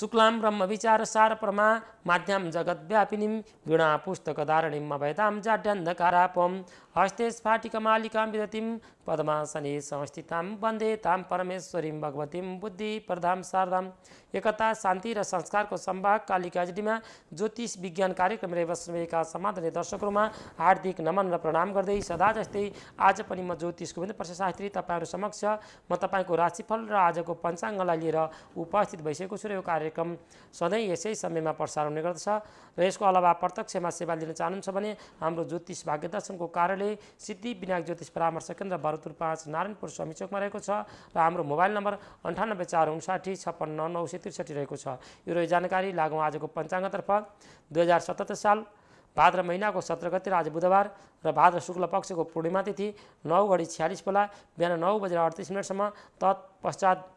शुक्लाम सार प्रमा माध्यम जगद्व्यापिनीं वीणा पुस्तकधारणीं अभयतां जाड्यन्धकारापम हस्ते स्फाटिकमालिकां पद्मा पद्मासने संस्थितां वन्दे तां परमेश्वरीं भगवतीं बुद्धिप्रधां शारदां एकता शान्ति र संस्कारको सम्भाग कालिकाजीमा ज्योतिष विज्ञान कार्यक्रम र समाधान दर्शकहरूमा हार्दिक नमन र प्रणाम गर्दै सदा जस्तै आज पनि म ज्योतिष गोविन्द प्रसाद शास्त्री तपाईँहरू समक्ष म तपाईँको राशिफल र आजको पञ्चाङ्गलाई लिएर उपस्थित भइसकेको छु र यो कार्य कार्यक्रम सधैँ यसै समयमा प्रसारण हुने गर्दछ र यसको अलावा प्रत्यक्षमा सेवा लिन चाहनुहुन्छ भने हाम्रो ज्योतिष भाग्य दर्शनको कार्यालय सिद्धि विनायक ज्योतिष परामर्श केन्द्र भरतपुर पाँच नारायणपुर स्वामी चोकमा रहेको छ र हाम्रो मोबाइल नम्बर अन्ठानब्बे चार उन्साठी छप्पन्न नौ सय त्रिसठी रहेको छ यो रह जानकारी लागौँ आजको पञ्चाङ्गतर्फ दुई हजार सतहत्तर साल भाद्र महिनाको सत्र गतिर आज बुधबार र भाद्र शुक्ल पक्षको पूर्णिमा तिथि नौ घडी छ्यालिस बेला बिहान नौ बजेर अडतिस मिनटसम्म तत्पश्चात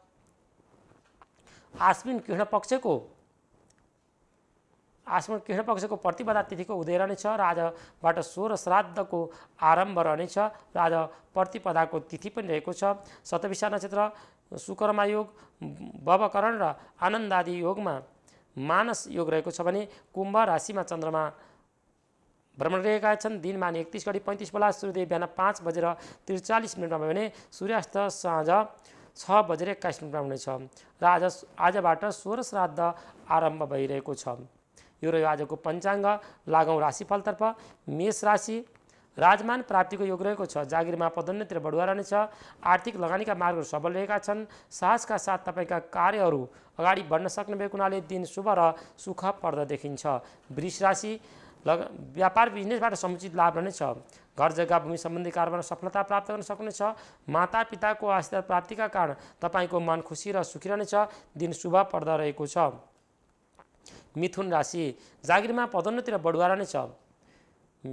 आश्विन कृष्ण पक्षको आश्विन कृष्ण पक्षको प्रतिपदा तिथिको उदय रहनेछ र आजबाट सोह्र श्राद्धको आरम्भ रहनेछ र आज प्रतिपदाको तिथि पनि रहेको छ सतविशा नक्षत्र सुकर्मा योग बवकरण र आनन्द आदि योगमा मानस योग रहेको छ भने कुम्भ राशिमा चन्द्रमा भ्रमण रहेका छन् दिनमा अनि एकतिस घडी पैँतिस बेला सूर्यदेव बिहान पाँच बजेर त्रिचालिस मिनटमा भयो भने सूर्यास्त साँझ छ बजेर एक्काइस मिनटमा हुनेछ र आज आजबाट सोह्र श्राद्ध आरम्भ भइरहेको छ यो रह्यो आजको पञ्चाङ्ग लागौँ राशिफलतर्फ मेष राशि राजमान प्राप्तिको योग रहेको छ जागिरमा पदोन्नतिर बढुवा रहनेछ आर्थिक लगानीका मार्गहरू सबल रहेका छन् साहसका साथ तपाईँका कार्यहरू अगाडि बढ्न सक्ने भएको हुनाले दिन शुभ र सुख पर्दा देखिन्छ वृष राशि लग व्यापार बिजनेसबाट समुचित लाभ रहनेछ घर जग्गा भूमि सम्बन्धी कारोबारमा सफलता प्राप्त गर्न सक्नुहुनेछ माता पिताको आशीर्वाद प्राप्तिका कारण तपाईँको मन खुसी र सुखी रहनेछ दिन शुभ पर्दा रहेको छ मिथुन राशि जागिरमा पदोन्नति र बढुवा रहनेछ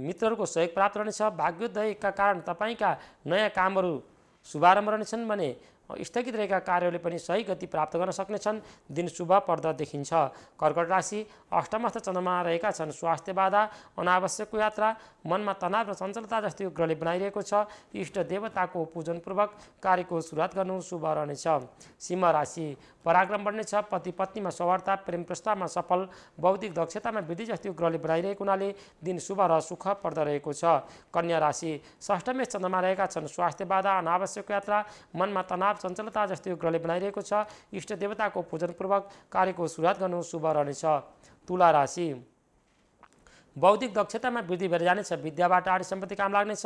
मित्रहरूको सहयोग प्राप्त रहनेछ भाग्योदयका कारण तपाईँका नयाँ कामहरू शुभारम्भ रहनेछन् भने स्थगित रहेका कार्यले पनि सही गति प्राप्त गर्न सक्नेछन् दिन शुभ पर्दा देखिन्छ कर्कट राशि अष्टमस्थ चन्द्रमा रहेका छन् स्वास्थ्य बाधा अनावश्यकको यात्रा मनमा तनाव र चञ्चलता जस्तै ग्रहले बनाइरहेको छ इष्ट देवताको पूजनपूर्वक कार्यको सुरुवात गर्नु शुभ रहनेछ सिंह राशि पराक्रम बढ्नेछ पति पत्नीमा सवार्ता प्रेम प्रस्तावमा सफल बौद्धिक दक्षतामा वृद्धि जस्तै ग्रहले बनाइरहेको हुनाले दिन शुभ र सुख रहेको छ कन्या राशि षष्ठमेश चन्द्रमा रहेका छन् स्वास्थ्य बाधा अनावश्यक यात्रा मनमा तनाव चञ्चलता जस्तो यो ग्रहले बनाइरहेको छ इष्ट इष्टदेवताको पूजनपूर्वक कार्यको सुरुवात गर्नु शुभ रहनेछ तुला राशि बौद्धिक दक्षतामा वृद्धि भएर जानेछ विद्याबाट आर्य सम्पत्ति काम लाग्नेछ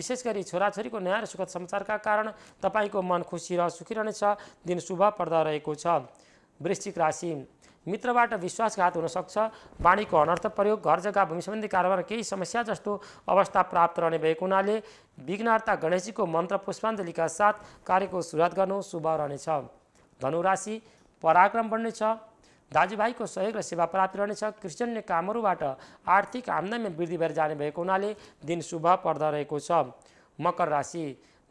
विशेष गरी छोराछोरीको नयाँ र सुखद समाचारका कारण तपाईँको मन खुसी र सुखी रहनेछ दिन शुभ पर्दा रहेको छ वृश्चिक राशि मित्रबाट विश्वासघात हुनसक्छ वाणीको अनर्थ प्रयोग घर जग्गा भूमि सम्बन्धी कारोबार केही समस्या जस्तो अवस्था प्राप्त रहने भएको हुनाले विघ्नहर्ता गणेशजीको मन्त्र पुष्पाञ्जलीका साथ कार्यको सुरुवात गर्नु शुभ रहनेछ धनुराशि पराक्रम बढ्नेछ दाजुभाइको सहयोग र सेवा प्राप्त रहनेछ कृषिजन्य कामहरूबाट आर्थिक आम्दानीमा वृद्धि भएर जाने भएको हुनाले दिन शुभ पर्दो रहेको छ मकर राशि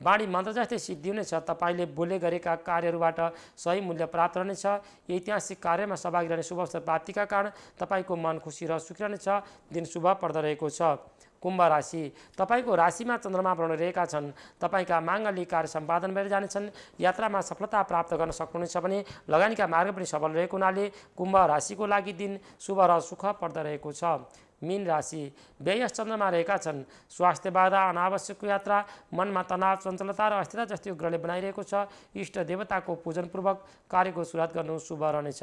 बाणी मन्त्र जस्तै सिद्धि हुनेछ तपाईँले बोले गरेका कार्यहरूबाट सही मूल्य प्राप्त रहनेछ ऐतिहासिक कार्यमा सहभागी रहने शुभ अवसर प्राप्तिका कारण तपाईँको मन खुसी र सुखी रहनेछ दिन शुभ पर्द रहेको छ कुम्भ राशि तपाईँको राशिमा चन्द्रमा भ्रमण रहेका छन् तपाईँका माङ्गलिक कार्य सम्पादन भएर जानेछन् यात्रामा सफलता प्राप्त गर्न सक्नुहुनेछ भने लगानीका मार्ग पनि सफल रहेको हुनाले कुम्भ राशिको लागि दिन शुभ र सुख पर्दो रहेको छ मीन राशि व्ययस चन्द्रमा रहेका छन् स्वास्थ्य बाधा अनावश्यक यात्रा मनमा तनाव चञ्चलता र अस्थिरता जस्तै ग्रहले बनाइरहेको छ इष्ट देवताको पूजनपूर्वक कार्यको सुरुवात गर्नु शुभ रहनेछ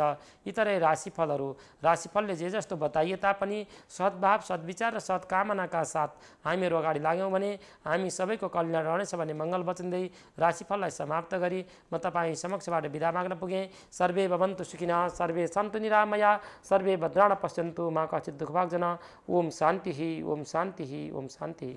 इतरै राशिफलहरू राशिफलले जे जस्तो बताइए तापनि सद्भाव सद्विचार र सद्कामनाका साथ हामीहरू अगाडि लाग्यौँ भने हामी सबैको कल्याण रहनेछ भने मङ्गल वचन दिई राशिफललाई समाप्त गरी म तपाईँ समक्षबाट विदा माग्न पुगेँ सर्वे भवन्तु सुखिना सर्वे सन्तु निरामया सर्वे भद्राण पश्यन्तु मा कचित दुःखभागजना ओम शांति ही ओम शांति ही ओम शांति